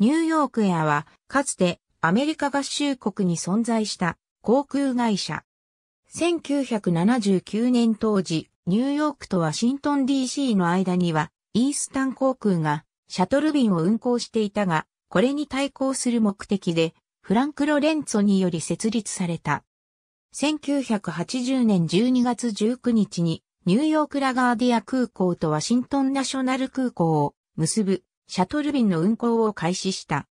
ニューヨークエアは、かつてアメリカ合衆国に存在した航空会社。1979年当時、ニューヨークとワシントン DC の間には、イースタン航空がシャトル便を運航していたが、これに対抗する目的で、フランク・ロレンツォにより設立された。1980年12月19日に、ニューヨークラガーディア空港とワシントンナショナル空港を結ぶシャトル便の運行を開始した。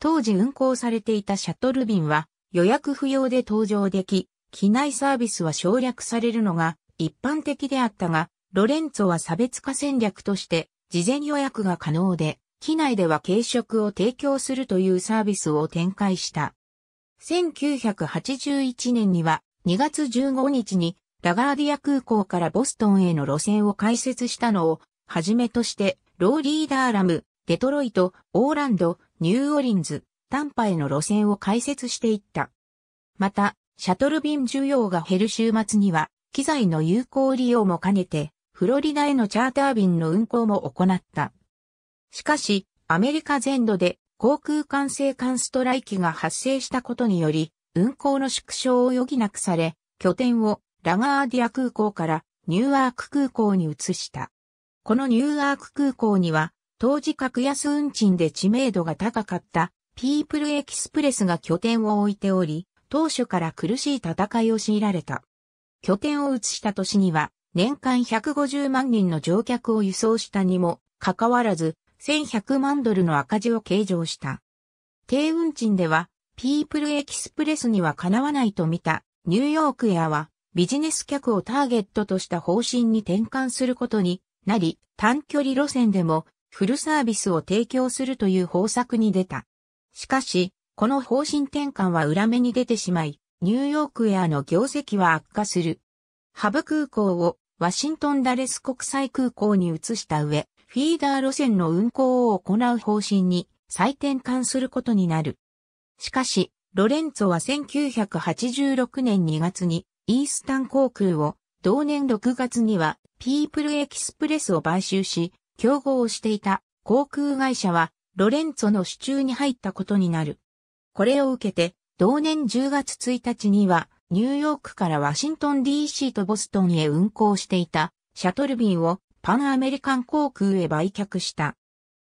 当時運行されていたシャトル便は予約不要で搭乗でき、機内サービスは省略されるのが一般的であったが、ロレンツォは差別化戦略として事前予約が可能で、機内では軽食を提供するというサービスを展開した。1981年には2月15日にラガーディア空港からボストンへの路線を開設したのをはじめとしてローリーダーラム、デトロイト、オーランド、ニューオリンズ、タンパへの路線を開設していった。また、シャトル便需要が減る週末には、機材の有効利用も兼ねて、フロリダへのチャーター便の運航も行った。しかし、アメリカ全土で航空管制管ストライキが発生したことにより、運航の縮小を余儀なくされ、拠点をラガーディア空港からニューアーク空港に移した。このニューアーク空港には、当時格安運賃で知名度が高かったピープルエキスプレスが拠点を置いており、当初から苦しい戦いを強いられた。拠点を移した年には、年間150万人の乗客を輸送したにも、かかわらず、1100万ドルの赤字を計上した。低運賃では、ピープルエキスプレスにはかなわないと見た、ニューヨークエアは、ビジネス客をターゲットとした方針に転換することになり、短距離路線でもフルサービスを提供するという方策に出た。しかし、この方針転換は裏目に出てしまい、ニューヨークエアの業績は悪化する。ハブ空港をワシントンダレス国際空港に移した上、フィーダー路線の運航を行う方針に再転換することになる。しかし、ロレンツォは1986年2月にイースタン航空を同年6月にはピープルエキスプレスを買収し、競合をしていた航空会社はロレンツォの手中に入ったことになる。これを受けて、同年10月1日には、ニューヨークからワシントン DC とボストンへ運航していたシャトル便をパンアメリカン航空へ売却した。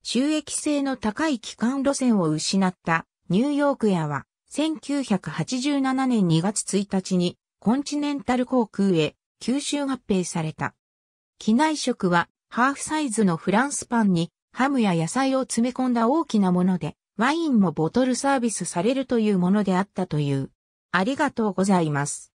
収益性の高い機関路線を失ったニューヨークエは1987年2月1日にコンチネンタル航空へ吸収合併された。機内食は、ハーフサイズのフランスパンに、ハムや野菜を詰め込んだ大きなもので、ワインもボトルサービスされるというものであったという。ありがとうございます。